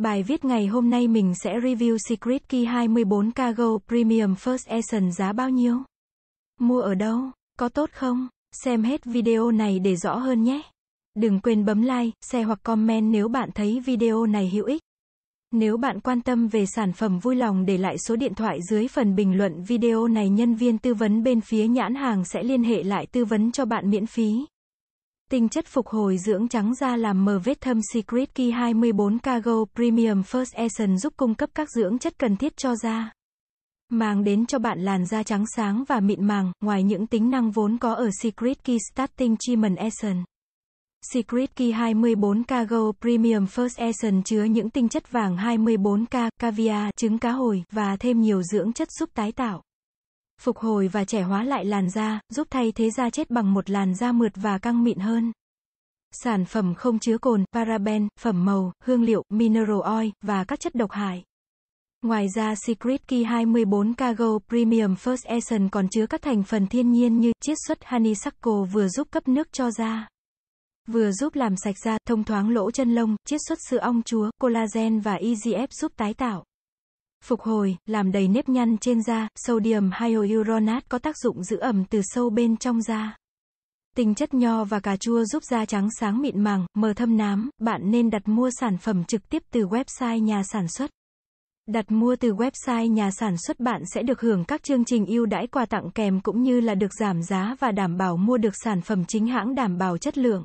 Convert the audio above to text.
Bài viết ngày hôm nay mình sẽ review Secret Key 24 Cargo Premium First Edition giá bao nhiêu? Mua ở đâu? Có tốt không? Xem hết video này để rõ hơn nhé. Đừng quên bấm like, share hoặc comment nếu bạn thấy video này hữu ích. Nếu bạn quan tâm về sản phẩm vui lòng để lại số điện thoại dưới phần bình luận video này nhân viên tư vấn bên phía nhãn hàng sẽ liên hệ lại tư vấn cho bạn miễn phí. Tinh chất phục hồi dưỡng trắng da làm mờ vết thâm Secret Key 24 Cargo Premium First Essence giúp cung cấp các dưỡng chất cần thiết cho da. Mang đến cho bạn làn da trắng sáng và mịn màng, ngoài những tính năng vốn có ở Secret Key Starting Treatment Essence. Secret Key 24 Cargo Premium First Essence chứa những tinh chất vàng 24K, caviar, trứng cá hồi, và thêm nhiều dưỡng chất giúp tái tạo phục hồi và trẻ hóa lại làn da, giúp thay thế da chết bằng một làn da mượt và căng mịn hơn. Sản phẩm không chứa cồn, paraben, phẩm màu, hương liệu, mineral oil và các chất độc hại. Ngoài ra Secret Key 24 Cargo Premium First Essence còn chứa các thành phần thiên nhiên như chiết xuất honeysuckle vừa giúp cấp nước cho da, vừa giúp làm sạch da, thông thoáng lỗ chân lông, chiết xuất sữa ong chúa, collagen và EGF giúp tái tạo. Phục hồi, làm đầy nếp nhăn trên da, sodium hyaluronat có tác dụng giữ ẩm từ sâu bên trong da. Tinh chất nho và cà chua giúp da trắng sáng mịn màng, mờ thâm nám, bạn nên đặt mua sản phẩm trực tiếp từ website nhà sản xuất. Đặt mua từ website nhà sản xuất bạn sẽ được hưởng các chương trình ưu đãi quà tặng kèm cũng như là được giảm giá và đảm bảo mua được sản phẩm chính hãng đảm bảo chất lượng.